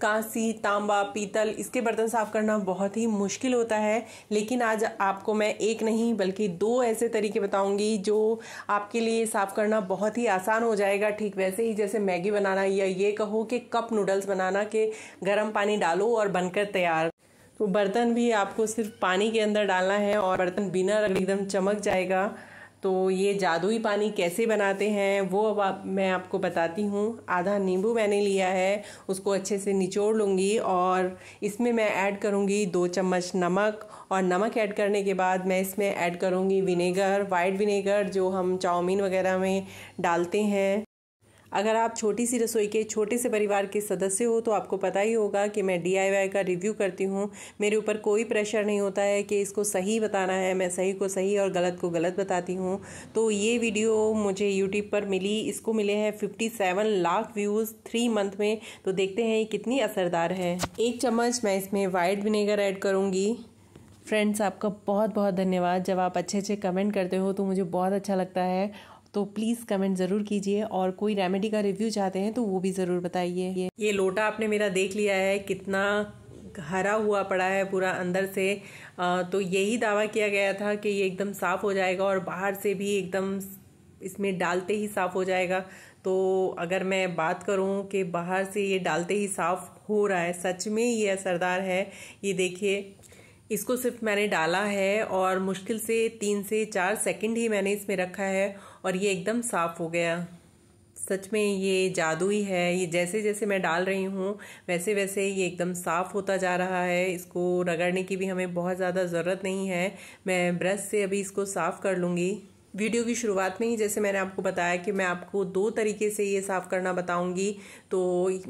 कांसी तांबा पीतल इसके बर्तन साफ़ करना बहुत ही मुश्किल होता है लेकिन आज आपको मैं एक नहीं बल्कि दो ऐसे तरीके बताऊंगी जो आपके लिए साफ़ करना बहुत ही आसान हो जाएगा ठीक वैसे ही जैसे मैगी बनाना या ये कहो कि कप नूडल्स बनाना कि गर्म पानी डालो और बनकर तैयार तो बर्तन भी आपको सिर्फ पानी के अंदर डालना है और बर्तन बिना एकदम चमक जाएगा तो ये जादुई पानी कैसे बनाते हैं वो अब आप मैं आपको बताती हूँ आधा नींबू मैंने लिया है उसको अच्छे से निचोड़ लूँगी और इसमें मैं ऐड करूँगी दो चम्मच नमक और नमक ऐड करने के बाद मैं इसमें ऐड करूँगी विनेगर वाइट विनेगर जो हम चाउमीन वगैरह में डालते हैं अगर आप छोटी सी रसोई के छोटे से परिवार के सदस्य हो तो आपको पता ही होगा कि मैं डी का रिव्यू करती हूँ मेरे ऊपर कोई प्रेशर नहीं होता है कि इसको सही बताना है मैं सही को सही और गलत को गलत बताती हूँ तो ये वीडियो मुझे यूट्यूब पर मिली इसको मिले हैं fifty seven lakh views three month में तो देखते हैं ये कितनी असरदार है एक चम्मच मैं इसमें वाइट विनेगर ऐड करूँगी फ्रेंड्स आपका बहुत बहुत धन्यवाद जब आप अच्छे अच्छे कमेंट करते हो तो मुझे बहुत अच्छा लगता है तो प्लीज़ कमेंट ज़रूर कीजिए और कोई रेमेडी का रिव्यू चाहते हैं तो वो भी ज़रूर बताइए ये ये लोटा आपने मेरा देख लिया है कितना हरा हुआ पड़ा है पूरा अंदर से आ, तो यही दावा किया गया था कि ये एकदम साफ़ हो जाएगा और बाहर से भी एकदम इसमें डालते ही साफ़ हो जाएगा तो अगर मैं बात करूं कि बाहर से ये डालते ही साफ़ हो रहा है सच में ये असरदार है ये देखिए इसको सिर्फ मैंने डाला है और मुश्किल से तीन से चार सेकंड ही मैंने इसमें रखा है और ये एकदम साफ़ हो गया सच में ये जादू ही है ये जैसे जैसे मैं डाल रही हूँ वैसे वैसे ये एकदम साफ़ होता जा रहा है इसको रगड़ने की भी हमें बहुत ज़्यादा ज़रूरत नहीं है मैं ब्रश से अभी इसको साफ़ कर लूँगी वीडियो की शुरुआत में ही जैसे मैंने आपको बताया कि मैं आपको दो तरीके से ये साफ़ करना बताऊंगी तो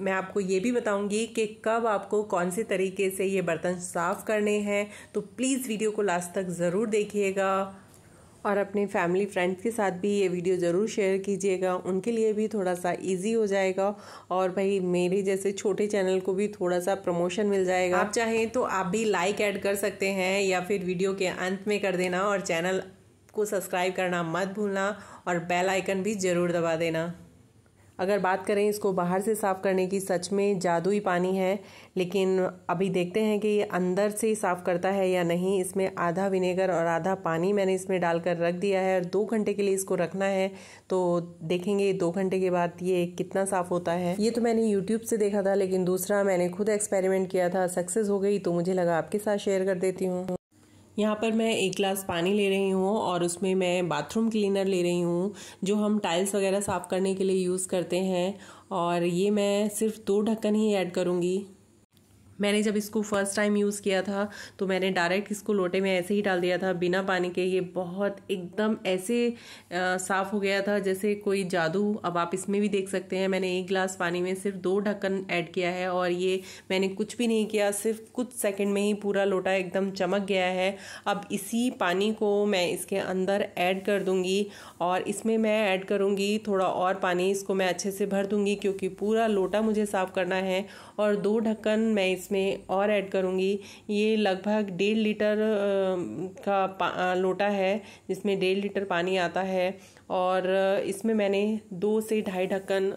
मैं आपको ये भी बताऊंगी कि कब आपको कौन से तरीके से ये बर्तन साफ़ करने हैं तो प्लीज़ वीडियो को लास्ट तक ज़रूर देखिएगा और अपने फैमिली फ्रेंड्स के साथ भी ये वीडियो ज़रूर शेयर कीजिएगा उनके लिए भी थोड़ा सा इजी हो जाएगा और भाई मेरे जैसे छोटे चैनल को भी थोड़ा सा प्रमोशन मिल जाएगा आप चाहें तो आप भी लाइक ऐड कर सकते हैं या फिर वीडियो के अंत में कर देना और चैनल को सब्सक्राइब करना मत भूलना और बेल आइकन भी ज़रूर दबा देना अगर बात करें इसको बाहर से साफ़ करने की सच में जादू पानी है लेकिन अभी देखते हैं कि ये अंदर से साफ़ करता है या नहीं इसमें आधा विनेगर और आधा पानी मैंने इसमें डालकर रख दिया है और दो घंटे के लिए इसको रखना है तो देखेंगे दो घंटे के बाद ये कितना साफ़ होता है ये तो मैंने यूट्यूब से देखा था लेकिन दूसरा मैंने खुद एक्सपेरिमेंट किया था सक्सेस हो गई तो मुझे लगा आपके साथ शेयर कर देती हूँ यहाँ पर मैं एक गिलास पानी ले रही हूँ और उसमें मैं बाथरूम क्लीनर ले रही हूँ जो हम टाइल्स वगैरह साफ़ करने के लिए यूज़ करते हैं और ये मैं सिर्फ दो ढक्कन ही ऐड करूँगी मैंने जब इसको फर्स्ट टाइम यूज़ किया था तो मैंने डायरेक्ट इसको लोटे में ऐसे ही डाल दिया था बिना पानी के ये बहुत एकदम ऐसे साफ़ हो गया था जैसे कोई जादू अब आप इसमें भी देख सकते हैं मैंने एक गिलास पानी में सिर्फ दो ढक्कन ऐड किया है और ये मैंने कुछ भी नहीं किया सिर्फ कुछ सेकेंड में ही पूरा लोटा एकदम चमक गया है अब इसी पानी को मैं इसके अंदर ऐड कर दूँगी और इसमें मैं ऐड करूँगी थोड़ा और पानी इसको मैं अच्छे से भर दूँगी क्योंकि पूरा लोटा मुझे साफ़ करना है और दो ढक्कन मैं इस इसमें और ऐड करूँगी ये लगभग डेढ़ लीटर का लोटा है जिसमें डेढ़ लीटर पानी आता है और इसमें मैंने दो से ढाई ढक्कन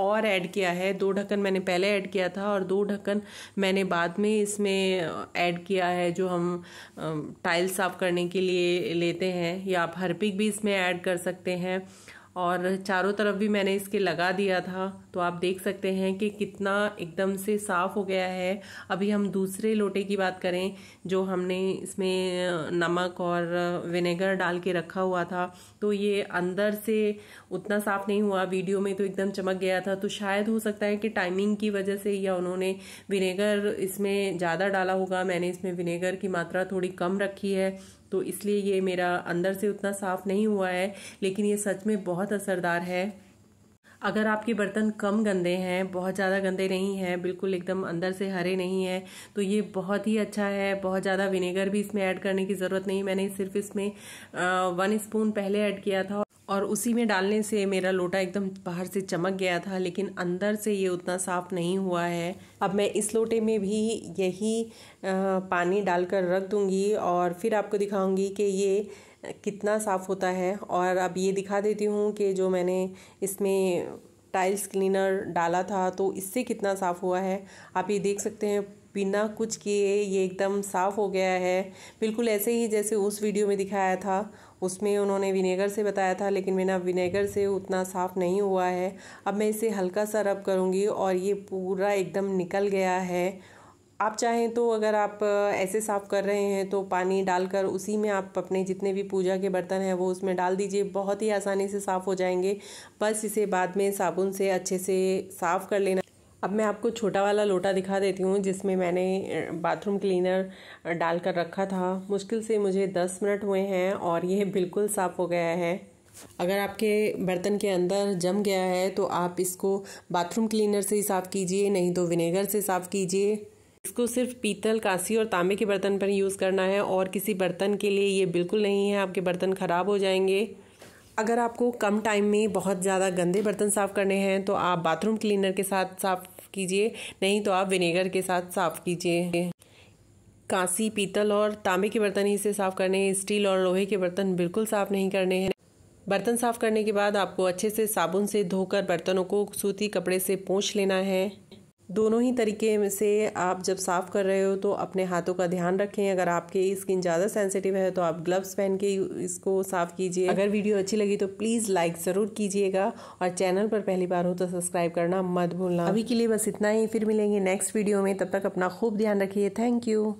और ऐड किया है दो ढक्कन मैंने पहले ऐड किया था और दो ढक्कन मैंने बाद में इसमें ऐड किया है जो हम टाइल साफ़ करने के लिए लेते हैं या आप हरपिक भी इसमें ऐड कर सकते हैं और चारों तरफ भी मैंने इसके लगा दिया था तो आप देख सकते हैं कि कितना एकदम से साफ़ हो गया है अभी हम दूसरे लोटे की बात करें जो हमने इसमें नमक और विनेगर डाल के रखा हुआ था तो ये अंदर से उतना साफ़ नहीं हुआ वीडियो में तो एकदम चमक गया था तो शायद हो सकता है कि टाइमिंग की वजह से या उन्होंने विनेगर इसमें ज़्यादा डाला होगा मैंने इसमें विनेगर की मात्रा थोड़ी कम रखी है तो इसलिए ये मेरा अंदर से उतना साफ़ नहीं हुआ है लेकिन ये सच में बहुत असरदार है अगर आपके बर्तन कम गंदे हैं बहुत ज़्यादा गंदे नहीं हैं बिल्कुल एकदम अंदर से हरे नहीं हैं तो ये बहुत ही अच्छा है बहुत ज़्यादा विनेगर भी इसमें ऐड करने की ज़रूरत नहीं मैंने सिर्फ इसमें वन स्पून पहले ऐड किया था और उसी में डालने से मेरा लोटा एकदम बाहर से चमक गया था लेकिन अंदर से ये उतना साफ़ नहीं हुआ है अब मैं इस लोटे में भी यही पानी डालकर रख दूँगी और फिर आपको दिखाऊँगी कि ये कितना साफ़ होता है और अब ये दिखा देती हूँ कि जो मैंने इसमें टाइल्स क्लीनर डाला था तो इससे कितना साफ़ हुआ है आप ये देख सकते हैं बिना कुछ किए ये एकदम साफ़ हो गया है बिल्कुल ऐसे ही जैसे उस वीडियो में दिखाया था उसमें उन्होंने विनेगर से बताया था लेकिन मेरा विनेगर से उतना साफ़ नहीं हुआ है अब मैं इसे हल्का सा रब करूँगी और ये पूरा एकदम निकल गया है आप चाहें तो अगर आप ऐसे साफ़ कर रहे हैं तो पानी डालकर उसी में आप अपने जितने भी पूजा के बर्तन हैं वो उसमें डाल दीजिए बहुत ही आसानी से साफ़ हो जाएंगे बस इसे बाद में साबुन से अच्छे से साफ़ कर लेना अब मैं आपको छोटा वाला लोटा दिखा देती हूँ जिसमें मैंने बाथरूम क्लीनर डाल कर रखा था मुश्किल से मुझे दस मिनट हुए हैं और ये बिल्कुल साफ़ हो गया है अगर आपके बर्तन के अंदर जम गया है तो आप इसको बाथरूम क्लीनर से ही साफ़ कीजिए नहीं तो विनेगर से साफ़ कीजिए इसको सिर्फ पीतल कांसी और तांबे के बर्तन पर यूज़ करना है और किसी बर्तन के लिए ये बिल्कुल नहीं है आपके बर्तन ख़राब हो जाएंगे अगर आपको कम टाइम में बहुत ज़्यादा गंदे बर्तन साफ़ करने हैं तो आप बाथरूम क्लीनर के साथ साफ़ कीजिए नहीं तो आप विनेगर के साथ साफ़ कीजिए कांसी पीतल और तांबे के बर्तन ही से साफ़ करने हैं स्टील और लोहे के बर्तन बिल्कुल साफ़ नहीं करने हैं बर्तन साफ़ करने के बाद आपको अच्छे से साबुन से धोकर बर्तनों को सूती कपड़े से पोंछ लेना है दोनों ही तरीके से आप जब साफ़ कर रहे हो तो अपने हाथों का ध्यान रखें अगर आपके स्किन ज़्यादा सेंसिटिव है तो आप ग्लव्स पहन के इसको साफ़ कीजिए अगर वीडियो अच्छी लगी तो प्लीज़ लाइक ज़रूर कीजिएगा और चैनल पर पहली बार हो तो सब्सक्राइब करना मत भूलना अभी के लिए बस इतना ही फिर मिलेंगे नेक्स्ट वीडियो में तब तक अपना खूब ध्यान रखिए थैंक यू